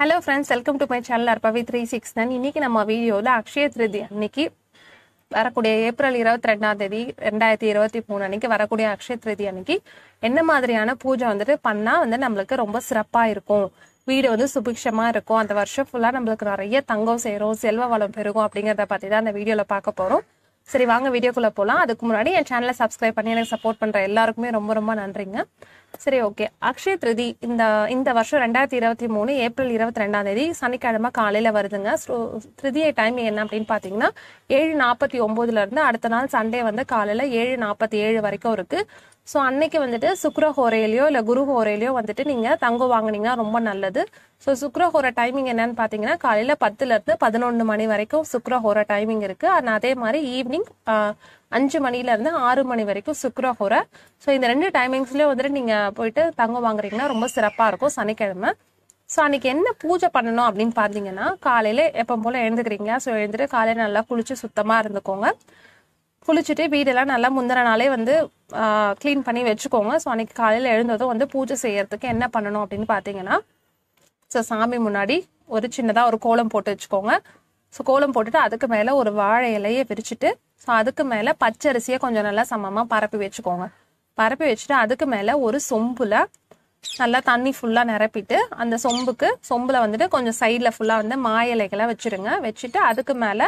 hello friends welcome to my channel அர்பவி three six nine இன்றைக்கி நம்ம வீடியோவில் அக்ஷய திருதி அன்னைக்கு வரக்கூடிய ஏப்ரல் இருபத்தி ரெண்டாம் தேதி ரெண்டாயிரத்தி இருபத்தி மூணு அன்னைக்கு வரக்கூடிய அக்ஷய திருதி அன்னைக்கு என்ன மாதிரியான பூஜை வந்துட்டு பண்ணால் வந்து நம்மளுக்கு ரொம்ப சிறப்பாக இருக்கும் வீடு வந்து சுபிக்ஷமாக இருக்கும் அந்த வருஷம் ஃபுல்லாக நம்மளுக்கு நிறைய தங்கம் சேரும் செல்வ வளம் பெருகும் அப்படிங்கிறத பற்றி தான் அந்த வீடியோவில் பார்க்க போகிறோம் சரி வாங்க வீடியோக்குள்ளே போகலாம் அதுக்கு முன்னாடி என் சேனலை சப்ஸ்கிரைப் பண்ணி எனக்கு சப்போர்ட் பண்ணுற எல்லாருக்குமே ரொம்ப ரொம்ப நன்றிங்க சரி ஓகே அக்ஷய திருதி இந்த இந்த வருஷம் ரெண்டாயிரத்தி இருபத்தி மூணு ஏப்ரல் இருபத்தி ரெண்டாம் தேதி சனிக்கிழமை காலையில வருதுங்க ஸோ திருதிய டைம் என்ன அப்படின்னு பாத்தீங்கன்னா ஏழு நாற்பத்தி ஒன்பதுல இருந்து அடுத்த நாள் சண்டே வந்து காலையில ஏழு நாற்பத்தி ஏழு வரைக்கும் இருக்கு ஸோ அன்னைக்கு வந்துட்டு சுக்ர ஹோரையிலையோ இல்லை குரு ஹோரையிலையோ வந்துட்டு நீங்கள் தங்கம் வாங்கினீங்கன்னா ரொம்ப நல்லது ஸோ சுக்ர ஹோர டைமிங் என்னன்னு பார்த்தீங்கன்னா காலையில் பத்துலேருந்து பதினொன்று மணி வரைக்கும் சுக்ர ஹோர டைமிங் இருக்குது அண்ட் அதே மாதிரி ஈவினிங் அஞ்சு மணிலேருந்து ஆறு மணி வரைக்கும் சுக்ரஹோரை ஸோ இந்த ரெண்டு டைமிங்ஸ்லேயே வந்துட்டு நீங்கள் போயிட்டு தங்கம் வாங்குறீங்கன்னா ரொம்ப சிறப்பாக இருக்கும் சனிக்கிழமை ஸோ அன்னைக்கு என்ன பூஜை பண்ணணும் அப்படின்னு பார்த்தீங்கன்னா காலையில் எப்போ போல் எழுந்துக்கிறீங்க ஸோ எழுந்துட்டு காலையில் நல்லா குளிச்சு சுத்தமாக இருந்துக்கோங்க குளிச்சுட்டு வீடெல்லாம் நல்லா முந்தின நாளே வந்து க்ளீன் பண்ணி வச்சுக்கோங்க ஸோ அன்னைக்கு காலையில் எழுந்ததும் வந்து பூஜை செய்கிறதுக்கு என்ன பண்ணணும் அப்படின்னு பார்த்தீங்கன்னா ஸோ சாமி முன்னாடி ஒரு சின்னதாக ஒரு கோலம் போட்டு வச்சுக்கோங்க ஸோ கோலம் போட்டுட்டு அதுக்கு மேலே ஒரு வாழை இலையை பிரிச்சுட்டு ஸோ அதுக்கு மேலே பச்சரிசியை கொஞ்சம் நல்லா சமமாக பரப்பி வச்சுக்கோங்க பரப்பி வச்சுட்டு அதுக்கு மேலே ஒரு சொம்பில் நல்லா தண்ணி ஃபுல்லாக நிரப்பிட்டு அந்த சொம்புக்கு சொம்பில் வந்துட்டு கொஞ்சம் சைடில் ஃபுல்லாக வந்து மா இலைகளை வச்சுருங்க வச்சுட்டு அதுக்கு மேலே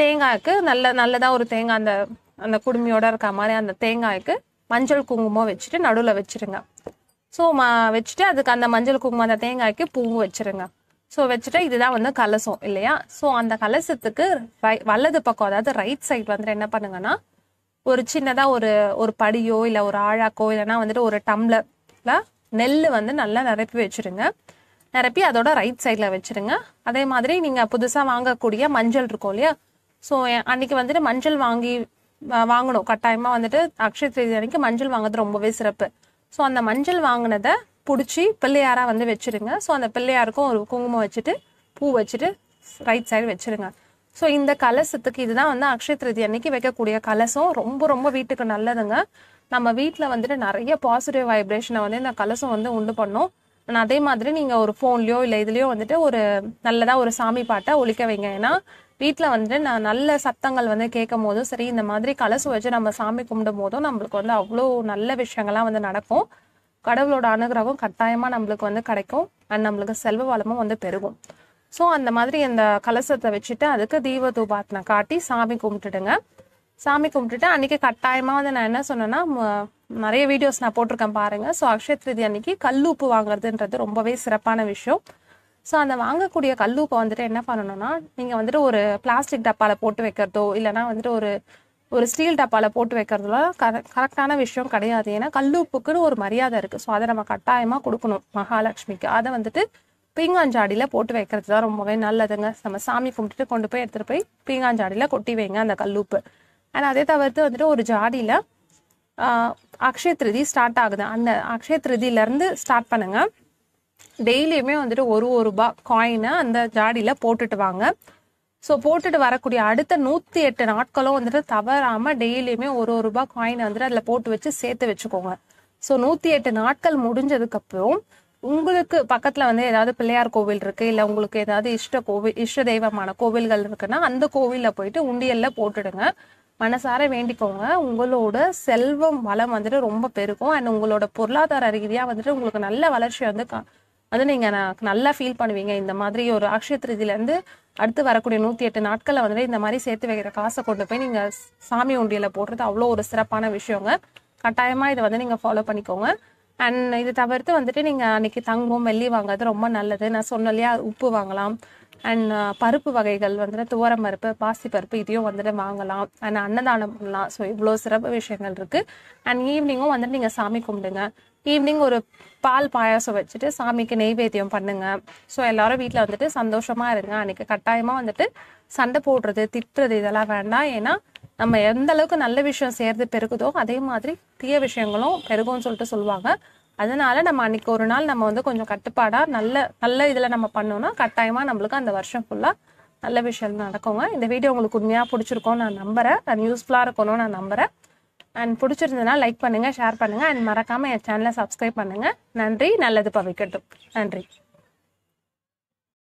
தேங்காய்க்கு நல்ல நல்லதாக ஒரு தேங்காய் அந்த அந்த குடுமையோட இருக்க மாதிரி அந்த தேங்காய்க்கு மஞ்சள் குங்குமம் வச்சுட்டு நடுவில் வச்சுருங்க ஸோ மா வச்சுட்டு அதுக்கு அந்த மஞ்சள் குங்குமம் அந்த தேங்காய்க்கு பூவும் வச்சுருங்க ஸோ வச்சுட்டு இதுதான் வந்து கலசம் இல்லையா ஸோ அந்த கலசத்துக்கு ரை வல்லது பக்கம் அதாவது ரைட் சைடு வந்துட்டு என்ன பண்ணுங்கன்னா ஒரு சின்னதாக ஒரு ஒரு படியோ இல்லை ஒரு ஆழாக்கோ இல்லைன்னா வந்துட்டு ஒரு டம்ளர்ல நெல் வந்து நல்லா நிரப்பி வச்சுருங்க நிரப்பி அதோட ரைட் சைடில் வச்சுருங்க அதே மாதிரி நீங்கள் புதுசாக வாங்கக்கூடிய மஞ்சள் இருக்கும் இல்லையா ஸோ அன்னைக்கு வந்துட்டு மஞ்சள் வாங்கி வாங்கணும் கட்டாயமாக வந்துட்டு அக்ஷய திருதி அன்றைக்கி மஞ்சள் வாங்குறது ரொம்பவே சிறப்பு ஸோ அந்த மஞ்சள் வாங்கினதை பிடிச்சி பிள்ளையாராக வந்து வச்சுருங்க ஸோ அந்த பிள்ளையாருக்கும் ஒரு குங்குமம் வச்சுட்டு பூ வச்சுட்டு ரைட் சைடு வச்சுருங்க ஸோ இந்த கலசத்துக்கு இதுதான் வந்து அக்ஷய திருதி அன்னைக்கு வைக்கக்கூடிய கலசம் ரொம்ப ரொம்ப வீட்டுக்கு நல்லதுங்க நம்ம வீட்டில் வந்துட்டு நிறைய பாசிட்டிவ் வைப்ரேஷனை வந்து இந்த கலசம் வந்து உண்டு பண்ணும் ஆனால் அதே மாதிரி நீங்கள் ஒரு ஃபோன்லேயோ இல்லை இதுலேயோ வந்துட்டு ஒரு நல்லதாக ஒரு சாமி பாட்டை ஒழிக்க வைங்க ஏன்னா வீட்டில் வந்துட்டு நான் நல்ல சத்தங்கள் வந்து கேட்கும் போதும் சரி இந்த மாதிரி கலசம் வச்சு நம்ம சாமி கும்பிடும் போதும் நம்மளுக்கு வந்து அவ்வளோ நல்ல விஷயங்கள்லாம் வந்து நடக்கும் கடவுளோட அனுகிரகம் கட்டாயமாக நம்மளுக்கு வந்து கிடைக்கும் அண்ட் நம்மளுக்கு செல்வ வளமும் வந்து பெருகும் ஸோ அந்த மாதிரி அந்த கலசத்தை வச்சுட்டு அதுக்கு தீப தூபாத்தனை காட்டி சாமி கும்பிட்டுடுங்க சாமி கும்பிட்டுட்டு அன்றைக்கி கட்டாயமாக வந்து நான் என்ன சொன்னேன்னா நிறைய வீடியோஸ் நான் போட்டிருக்கேன் பாருங்கள் ஸோ அக்ஷய திருதி அன்னைக்கு கல்லூப்பு வாங்குறதுன்றது ரொம்பவே சிறப்பான விஷயம் ஸோ அந்த வாங்கக்கூடிய கல்லூப்பை வந்துட்டு என்ன பண்ணணும்னா நீங்கள் வந்துட்டு ஒரு பிளாஸ்டிக் டப்பாவில் போட்டு வைக்கிறதோ இல்லைனா வந்துட்டு ஒரு ஒரு ஸ்டீல் டப்பாவில் போட்டு வைக்கிறதுல கர கரெக்டான விஷயம் கிடையாது ஏன்னா கல்லுப்புக்குன்னு ஒரு மரியாதை இருக்குது ஸோ அதை நம்ம கட்டாயமாக கொடுக்கணும் மகாலட்சுமிக்கு அதை வந்துட்டு பீங்காஞ்சாடியில் போட்டு வைக்கிறது தான் ரொம்பவே நல்லதுங்க நம்ம சாமி கும்பிட்டுட்டு கொண்டு போய் எடுத்துகிட்டு போய் பீங்காஞ்சாடியில் கொட்டி வைங்க அந்த கல்லுப்பு அண்ட் அதே தவிர்த்து வந்துட்டு ஒரு ஜாடியில் அக்ஷய திருதி ஸ்டார்ட் ஆகுது அந்த அக்ஷய திருதியிலேருந்து ஸ்டார்ட் பண்ணுங்கள் டெய்லியுமே வந்துட்டு ஒரு ஒரு ரூபா காயினை அந்த ஜாடியில் போட்டுட்டு வாங்க ஸோ போட்டுட்டு வரக்கூடிய அடுத்த நூற்றி எட்டு நாட்களும் வந்துட்டு தவறாமல் டெய்லியுமே ஒரு ஒரு ரூபாய் காயின் வந்துட்டு அதில் போட்டு வச்சு சேர்த்து வச்சுக்கோங்க ஸோ நூற்றி எட்டு நாட்கள் முடிஞ்சதுக்கப்புறம் உங்களுக்கு பக்கத்தில் வந்து ஏதாவது பிள்ளையார் கோவில் இருக்குது இல்லை உங்களுக்கு ஏதாவது இஷ்ட கோவில் இஷ்ட தெய்வமான கோவில்கள் இருக்குன்னா அந்த கோவிலில் போயிட்டு உண்டியலில் போட்டுடுங்க மனசார வேண்டிக்கோங்க உங்களோட செல்வம் வளம் வந்துட்டு ரொம்ப பெருகும் அண்ட் உங்களோட பொருளாதார ரீதியாக வந்துட்டு உங்களுக்கு நல்ல வளர்ச்சி வந்து அது நீங்கள் நான் நல்லா ஃபீல் பண்ணுவீங்க இந்த மாதிரி ஒரு ஆக்ஷய திருதியிலேருந்து அடுத்து வரக்கூடிய நூற்றி எட்டு நாட்களில் வந்துட்டு இந்த மாதிரி சேர்த்து வைக்கிற காசை கொண்டு போய் நீங்கள் சாமி உண்டியில் போடுறது அவ்வளோ ஒரு சிறப்பான விஷயங்க கட்டாயமாக இதை வந்து நீங்கள் ஃபாலோ பண்ணிக்கோங்க அண்ட் இது தவிர்த்து வந்துட்டு நீங்கள் அன்றைக்கி தங்கம் வெள்ளி வாங்குறது ரொம்ப நல்லது நான் சொன்ன உப்பு வாங்கலாம் அண்ட் uh, பருப்பு வகைகள் வந்துட்டு துவரம் பருப்பு பாசி பருப்பு இதையும் வந்துட்டு வாங்கலாம் அண்ட் அன்னதானம் பண்ணலாம் ஸோ இவ்வளோ சிறப்பு விஷயங்கள் இருக்குது அண்ட் ஈவினிங்கும் வந்துட்டு நீங்கள் சாமி கும்பிடுங்க ஈவினிங் ஒரு பால் பாயாசம் வச்சுட்டு சாமிக்கு நெய்வேத்தியம் பண்ணுங்க ஸோ எல்லாரும் வீட்டில் வந்துட்டு சந்தோஷமாக இருங்க அன்றைக்கி கட்டாயமாக வந்துட்டு சண்டை போடுறது திட்டுறது இதெல்லாம் வேண்டாம் ஏன்னா நம்ம எந்த அளவுக்கு நல்ல விஷயம் சேர்ந்து பெருகுதோ அதே மாதிரி தீய விஷயங்களும் பெருகும்னு சொல்லிட்டு சொல்லுவாங்க அதனால நம்ம அன்னைக்கு ஒரு நாள் நம்ம வந்து கொஞ்சம் கட்டுப்பாடாக நல்ல நல்ல இதில் நம்ம பண்ணோம்னா கட்டாயமாக நம்மளுக்கு அந்த வருஷம் ஃபுல்லாக நல்ல விஷயம் நடக்குங்க இந்த வீடியோ உங்களுக்கு உண்மையாக பிடிச்சிருக்கோம் நான் நம்புகிறேன் அண்ட் யூஸ்ஃபுல்லாக இருக்கணும்னு நான் நம்புகிறேன் அண்ட் பிடிச்சிருந்ததுனா லைக் பண்ணுங்கள் ஷேர் பண்ணுங்கள் அண்ட் மறக்காமல் என் சேனலை சப்ஸ்கிரைப் பண்ணுங்க நன்றி நல்லது பவிக்கட்டும் நன்றி